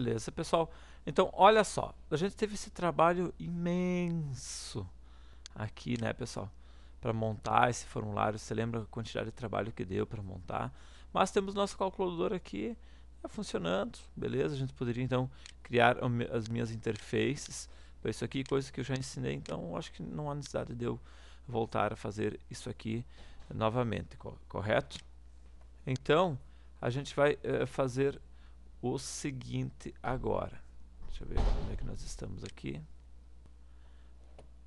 Beleza, pessoal. Então, olha só, a gente teve esse trabalho imenso aqui, né, pessoal, para montar esse formulário. Você lembra a quantidade de trabalho que deu para montar? Mas temos nosso calculador aqui né, funcionando, beleza? A gente poderia então criar as minhas interfaces para isso aqui, coisa que eu já ensinei. Então, acho que não há necessidade de eu voltar a fazer isso aqui novamente, correto? Então, a gente vai uh, fazer o seguinte agora. Deixa eu ver como é que nós estamos aqui.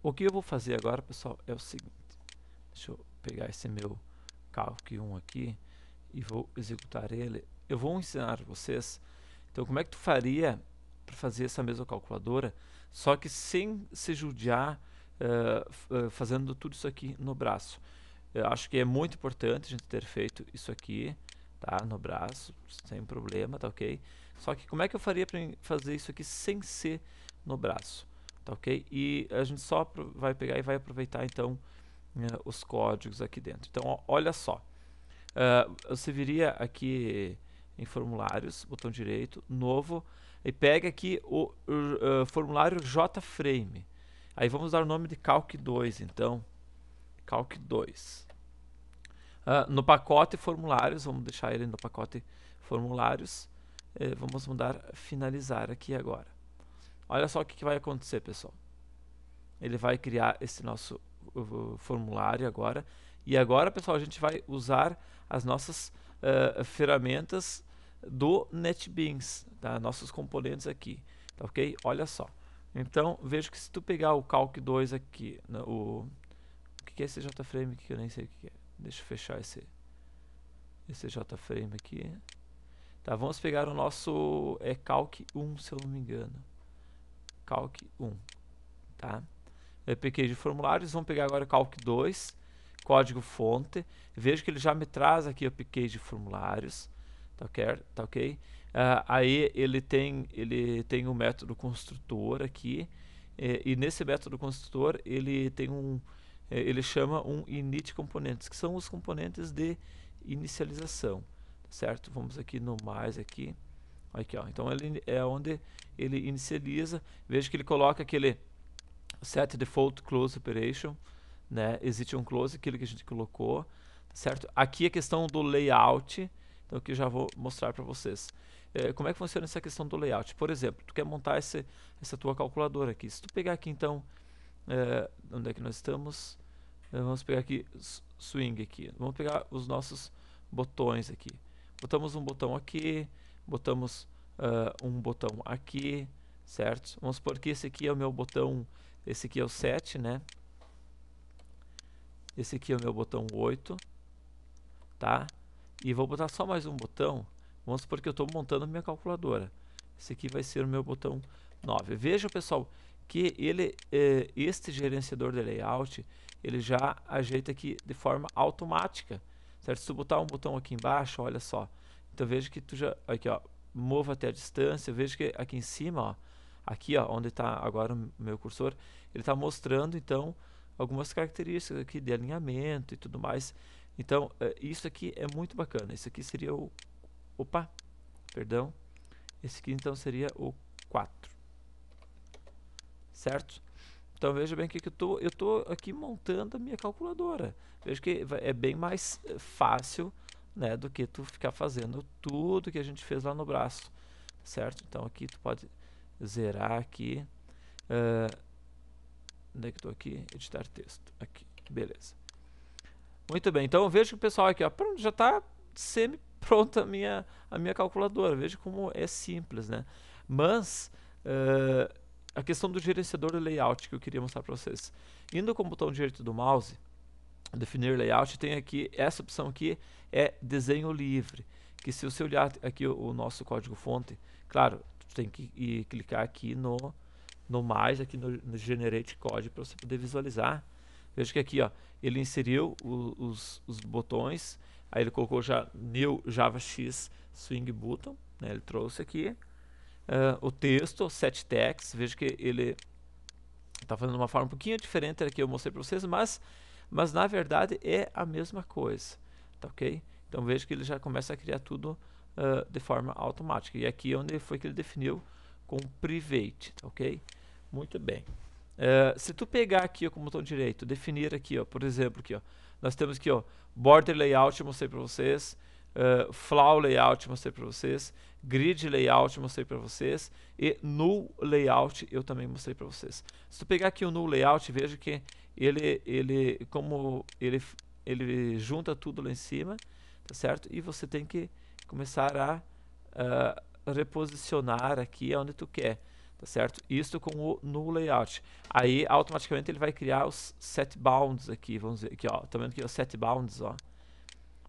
O que eu vou fazer agora, pessoal, é o seguinte. Deixa eu pegar esse meu Calc 1 aqui e vou executar ele. Eu vou ensinar vocês, então, como é que tu faria para fazer essa mesma calculadora, só que sem se judiar uh, fazendo tudo isso aqui no braço. Eu acho que é muito importante a gente ter feito isso aqui, tá? No braço, sem problema, tá ok? Só que como é que eu faria para fazer isso aqui sem ser no braço, tá ok? E a gente só vai pegar e vai aproveitar então uh, os códigos aqui dentro. Então, ó, olha só, uh, você viria aqui em formulários, botão direito, novo, e pega aqui o uh, formulário JFrame. Aí vamos dar o nome de Calc 2, então, Calc 2. Uh, no pacote formulários, vamos deixar ele no pacote formulários. Eh, vamos mudar finalizar aqui agora. Olha só o que, que vai acontecer, pessoal. Ele vai criar esse nosso uh, formulário agora. E agora, pessoal, a gente vai usar as nossas uh, ferramentas do NetBeans, tá? nossos componentes aqui, tá ok? Olha só. Então, veja que se tu pegar o Calc 2 aqui, né, o, o que, é esse JFrame que eu nem sei o que, que é. Deixa eu fechar esse, esse JFrame aqui. Tá, vamos pegar o nosso é Calc 1, se eu não me engano. Calc 1, tá? EPQ de formulários, vamos pegar agora Calc 2, código fonte. Vejo que ele já me traz aqui o PQ de formulários, tá ok? Tá okay? Uh, aí ele tem ele tem um método construtor aqui, e, e nesse método construtor ele tem um é, ele chama um init components que são os componentes de inicialização, tá certo? Vamos aqui no mais aqui, aqui ó. Então ele é onde ele inicializa. Veja que ele coloca aquele set default close operation, né? Existe um close, aquilo que a gente colocou, tá certo? Aqui a questão do layout, então que eu já vou mostrar para vocês. É, como é que funciona essa questão do layout? Por exemplo, tu quer montar esse, essa tua calculadora aqui. Se tu pegar aqui então é, onde é que nós estamos? É, vamos pegar aqui swing aqui. Vamos pegar os nossos botões aqui. Botamos um botão aqui, botamos uh, um botão aqui, certo? Vamos supor que esse aqui é o meu botão, esse aqui é o 7, né? Esse aqui é o meu botão 8, tá? E vou botar só mais um botão. Vamos supor que eu estou montando minha calculadora. Esse aqui vai ser o meu botão 9. Veja, pessoal, que ele, eh, este gerenciador de layout, ele já ajeita aqui de forma automática, certo? Se tu botar um botão aqui embaixo, olha só, então veja que tu já, aqui ó, mova até a distância, veja que aqui em cima, ó, aqui ó, onde está agora o meu cursor, ele está mostrando então algumas características aqui de alinhamento e tudo mais. Então, eh, isso aqui é muito bacana, isso aqui seria o, opa, perdão, esse aqui então seria o 4 certo? Então veja bem que eu tô, eu tô aqui montando a minha calculadora. Veja que é bem mais eh, fácil né, do que tu ficar fazendo tudo que a gente fez lá no braço, certo? Então aqui tu pode zerar aqui. Uh, onde é que estou aqui? Editar texto. Aqui, beleza. Muito bem, então veja que o pessoal aqui ó, já está semi pronta a minha, a minha calculadora. Veja como é simples, né? Mas... Uh, a questão do gerenciador de layout que eu queria mostrar para vocês. Indo com o botão direito do mouse, definir layout, tem aqui essa opção aqui, é desenho livre, que se você olhar aqui o, o nosso código fonte, claro, tem que ir, clicar aqui no, no mais, aqui no, no Generate Code, para você poder visualizar. Veja que aqui ó, ele inseriu o, os, os botões, aí ele colocou já New Java X Swing Button, né, ele trouxe aqui, uh, o texto, set text, veja que ele está fazendo uma forma um pouquinho diferente da que eu mostrei para vocês, mas, mas na verdade é a mesma coisa, tá ok? Então veja que ele já começa a criar tudo uh, de forma automática, e aqui é onde foi que ele definiu com private, tá ok? Muito bem. Uh, se tu pegar aqui ó, com o botão direito, definir aqui, ó, por exemplo, aqui, ó, nós temos aqui ó, border layout, eu mostrei para vocês, ah, flow layout mostrei para vocês, grid layout mostrei para vocês e null layout eu também mostrei para vocês. Se tu pegar aqui o null layout, veja que ele ele como ele ele junta tudo lá em cima, tá certo? E você tem que começar a uh, reposicionar aqui onde tu quer, tá certo? Isso com o null layout. Aí automaticamente ele vai criar os set bounds aqui, vamos ver aqui, ó, tá vendo que os set bounds, ó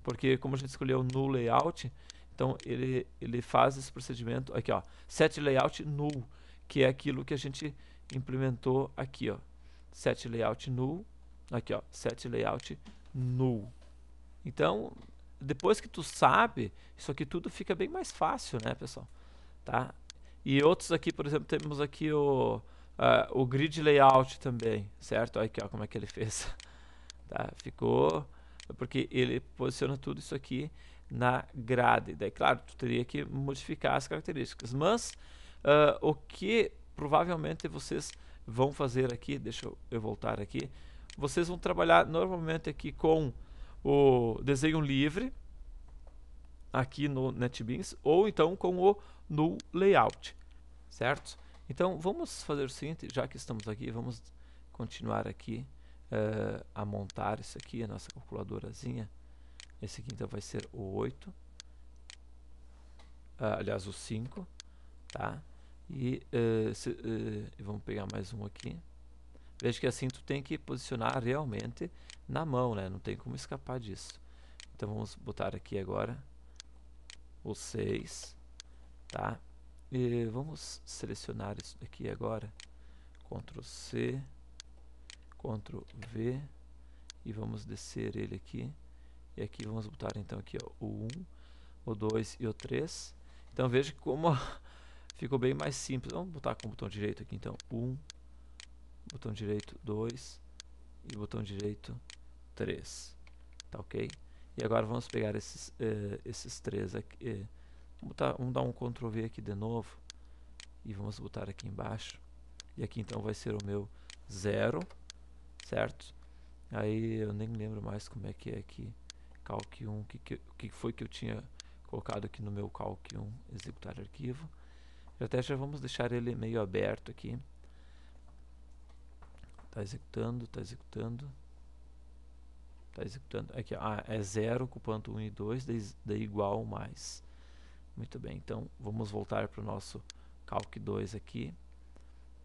porque como a gente escolheu null layout, então ele, ele faz esse procedimento aqui, ó, set layout null, que é aquilo que a gente implementou aqui, ó, set layout null, aqui, ó, set layout null. Então, depois que tu sabe, isso aqui tudo fica bem mais fácil, né, pessoal? Tá? E outros aqui, por exemplo, temos aqui o, uh, o grid layout também, certo? Olha aqui, ó, como é que ele fez. Tá? Ficou porque ele posiciona tudo isso aqui na grade. Daí, claro, tu teria que modificar as características. Mas uh, o que provavelmente vocês vão fazer aqui, deixa eu voltar aqui, vocês vão trabalhar normalmente aqui com o desenho livre, aqui no NetBeans, ou então com o null layout, certo? Então vamos fazer o seguinte, já que estamos aqui, vamos continuar aqui uh, a montar isso aqui, a nossa calculadorazinha. Esse aqui então vai ser o 8, uh, ah, aliás o 5, tá? E uh, se, eh, vamos pegar mais um aqui. Veja que assim tu tem que posicionar realmente na mão, né? Não tem como escapar disso. Então vamos botar aqui agora o 6, tá? E vamos selecionar isso daqui agora, Ctrl C, Ctrl V e vamos descer ele aqui. E aqui vamos botar então aqui ó, o 1, o 2 e o 3. Então veja como ficou bem mais simples. Vamos botar com o botão direito aqui então 1, botão direito 2 e botão direito 3. Tá ok? E agora vamos pegar esses, eh, esses três aqui. Eh, vamos, botar, vamos dar um Ctrl V aqui de novo e vamos botar aqui embaixo. E aqui então vai ser o meu 0 certo? Aí eu nem lembro mais como é que é aqui. Calc 1, o que, que, que foi que eu tinha colocado aqui no meu calc 1, executar arquivo. até já vamos deixar ele meio aberto aqui. Tá executando, tá executando. Tá executando. Aqui, ah, é 0 ocupando 1 e 2, daí, daí igual mais. Muito bem, então vamos voltar para o nosso calc 2 aqui.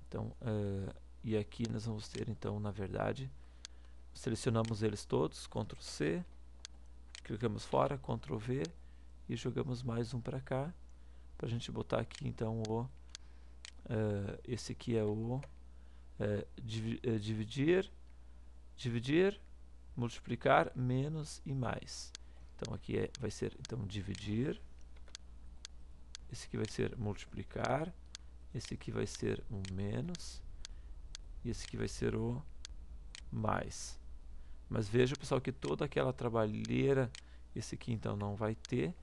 Então, uh, e aqui nós vamos ter então, na verdade, selecionamos eles todos, Ctrl C, clicamos fora, Ctrl V e jogamos mais um para cá, para a gente botar aqui então o, uh, esse aqui é o uh, eh, div uh, eh, dividir, dividir, multiplicar, menos e mais. Então aqui é, vai ser então dividir, esse aqui vai ser multiplicar, esse aqui vai ser um menos e esse aqui vai ser o mais. Mas veja, pessoal, que toda aquela trabalheira, esse aqui então não vai ter.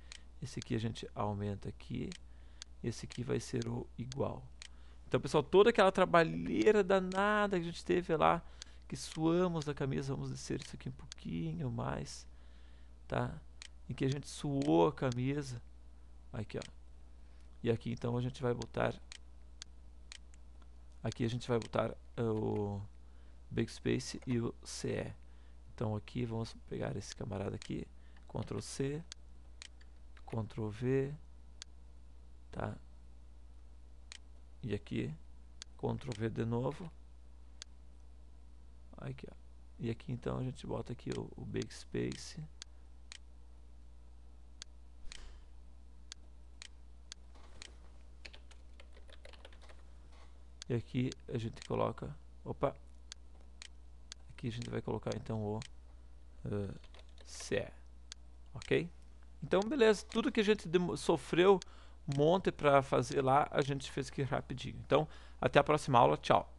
Esse aqui a gente aumenta aqui. Esse aqui vai ser o igual. Então, pessoal, toda aquela trabalheira danada que a gente teve lá, que suamos da camisa, vamos descer isso aqui um pouquinho mais, tá? Em que a gente suou a camisa. Aqui, ó. E aqui, então, a gente vai botar... Aqui a gente vai botar é o big space e o CE. Então aqui vamos pegar esse camarada aqui, Ctrl C, Ctrl V, tá? E aqui, Ctrl V de novo. Aqui, ó. E aqui então a gente bota aqui o, o space E aqui a gente coloca, opa, aqui a gente vai colocar então o uh, eh, C, é, ok? Então beleza, tudo que a gente sofreu um monte para fazer lá, a gente fez aqui rapidinho. Então até a próxima aula, tchau!